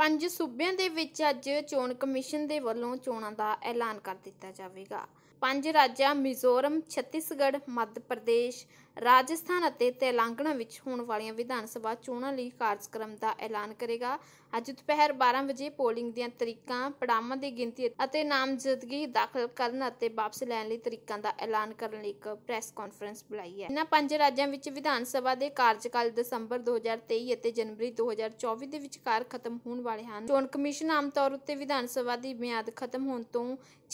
ਪੰਜ ਸੂਬਿਆਂ ਦੇ ਵਿੱਚ ਅੱਜ ਚੋਣ ਕਮਿਸ਼ਨ ਦੇ ਵੱਲੋਂ ਚੋਣਾਂ ਦਾ ਐਲਾਨ ਕਰ ਦਿੱਤਾ ਜਾਵੇਗਾ ਪੰਜ ਰਾਜਾਂ ਮਿਜ਼ੋਰਮ ਛੱਤੀਸਗੜ੍ਹ ਮੱਧ ਪ੍ਰਦੇਸ਼ ਰਾਜਸਥਾਨ ਅਤੇ ਤੇਲੰਗਾਨਾ ਵਿੱਚ ਹੋਣ ਵਾਲੀਆਂ ਵਿਧਾਨ ਸਭਾ ਚੋਣਾਂ ਲਈ ਕਾਰਜਕ੍ਰਮ ਦਾ ਐਲਾਨ ਕਰੇਗਾ ਅੱਜ ਦੁਪਹਿਰ 12 ਵਜੇ ਪੋਲਿੰਗ ਦੀਆਂ ਤਰੀਕਾਂ ਪੜਾਵਾਂ ਦੀ ਗਿਣਤੀ ਅਤੇ ਨਾਮਜ਼ਦਗੀ ਦਾਖਲ ਕਰਨ ਅਤੇ ਵਾਪਸ ਲੈਣ ਲਈ ਤਰੀਕਾਂ ਦਾ ਐਲਾਨ ਕਰਨ ਲਈ ਇੱਕ ਪ੍ਰੈਸ ਕਾਨਫਰੰਸ ਬੁਲਾਈ ਹੈ ਇਹਨਾਂ ਪੰਜ ਰਾਜਾਂ ਵਿੱਚ ਵਿਧਾਨ ਸਭਾ ਦੇ ਕਾਰਜਕਾਲ ਦਸੰਬਰ 2023 ਅਤੇ ਜਨਵਰੀ 2024 ਦੇ ਵਿਚਕਾਰ ਖਤਮ ਹੋਣ ਵਾਲੇ ਹਨ ਚੋਣ ਕਮਿਸ਼ਨ ਆਮ ਤੌਰ ਉੱਤੇ ਵਿਧਾਨ ਸਭਾ ਦੀ ਮਿਆਦ ਖਤਮ ਹੋਣ ਤੋਂ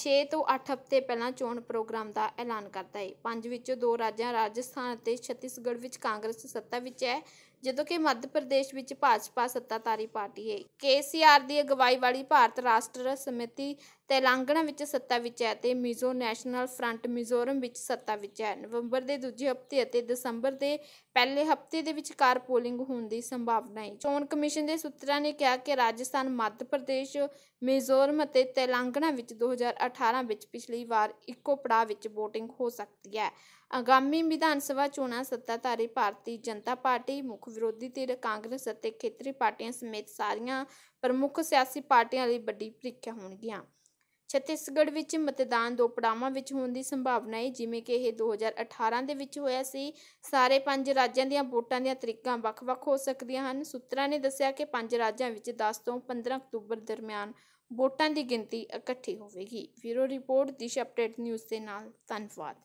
6 ਤੋਂ 8 ਹਫ਼ਤੇ ਪਹਿਲਾਂ ਚੋਣ ਪ੍ਰੋਗਰਾਮ ਦਾ ਐਲਾਨ ਕਰਦਾ ਹੈ ਪੰਜ ਵਿੱਚੋਂ ਦੋ ਰਾਜਾਂ ਰਾਜਸਥਾਨ ਅਤੇ ਛੱਤੀਸਗੜ੍ਹ ਵਿੱਚ ਕਾਂਗਰਸ ਸੱਤਾ ਵਿੱਚ ਹੈ ਜਦੋਂ ਕਿ ਮੱਧ ਪ੍ਰਦੇਸ਼ ਵਿੱਚ ਭਾਜਪਾ ਸੱਤਾਧਾਰੀ ਪਾਰਟੀ ਹੈ ਕੇਸੀਆਰ ਦੀ ਅਗਵਾਈ ਵਾਲੀ ਭਾਰਤ ਰਾਸ਼ਟਰ ਸਮਿਤੀ ਤੇਲੰਗਾਨਾ ਵਿੱਚ ਸੱਤਾ ਵਿੱਚ ਹੈ ਤੇ ਮਿਜ਼ੋ ਨੈਸ਼ਨਲ ਫਰੰਟ ਮਿਜ਼ੋਰਮ ਵਿੱਚ ਸੱਤਾ ਵਿੱਚ ਹੈ ਨਵੰਬਰ ਦੇ ਦੂਜੇ ਹਫਤੇ ਅਤੇ ਦਸੰਬਰ ਦੇ ਪਹਿਲੇ ਹਫਤੇ ਦੇ ਵਿੱਚ ਕਾਰ ਪੋਲਿੰਗ ਹੋਣ ਦੀ ਸੰਭਾਵਨਾ ਹੈ ਚੋਣ ਕਮਿਸ਼ਨ ਦੇ ਸੂਤਰਾਂ ਨੇ ਕਿਹਾ ਕਿ ਰਾਜਸਥਾਨ ਮੱਧ ਪ੍ਰਦੇਸ਼ ਮਿਜ਼ੋਰਮ ਅਤੇ ਤੇਲੰਗਾਨਾ ਵਿੱਚ 2018 ਵਿੱਚ ਪਿਛਲੀ ਵਾਰ ਇੱਕੋ ਪੜਾਅ ਵਿੱਚ VOTING ਹੋ ਸਕਦੀ ਹੈ ਆਗਾਮੀ ਵਿਧਾਨ ਸਭਾ ਚੋਣਾਂ ਸੱਤਾਧਾਰੀ ਭਾਰਤੀ ਜਨਤਾ ਪਾਰਟੀ ਮੁੱਖ ਵਿਰੋਧੀ ਧਿਰ ਕਾਂਗਰਸ ਅਤੇ ਖੇਤਰੀ ਪਾਰਟੀਆਂ ਸਮੇਤ ਸਾਰੀਆਂ ਪ੍ਰਮੁੱਖ ਸਿਆਸੀ ਪਾਰਟੀਆਂ ਲਈ ਵੱਡੀ ਪ੍ਰੀਖਿਆ ਹੋਣਗੀਆਂ ਛੱਤੀਸਗੜ੍ਹ ਵਿੱਚ ਮਤਦਾਨ ਦੋ ਪੜਾਵਾਂ ਵਿੱਚ ਹੋਣ ਦੀ ਸੰਭਾਵਨਾ ਹੈ ਜਿਵੇਂ ਕਿ ਇਹ 2018 ਦੇ ਵਿੱਚ ਹੋਇਆ ਸੀ ਸਾਰੇ ਪੰਜ ਰਾਜਾਂ ਦੀਆਂ ਵੋਟਾਂ ਦੀਆਂ ਤਰੀਕਾਂ ਵੱਖ-ਵੱਖ ਹੋ ਸਕਦੀਆਂ ਹਨ ਸੂਤਰਾਂ ਨੇ ਦੱਸਿਆ ਕਿ ਪੰਜ ਰਾਜਾਂ ਵਿੱਚ 10 ਤੋਂ 15 ਅਕਤੂਬਰ ਦਰਮਿਆਨ ਵੋਟਾਂ ਦੀ ਗਿਣਤੀ ਇਕੱਠੀ ਹੋਵੇਗੀ ਬਿਊਰੋ ਰਿਪੋਰਟ ਦਿਸ਼ ਅਪਡੇਟ ਨਿਊਜ਼ ਦੇ ਨਾਲ ਧੰਨਵਾਦ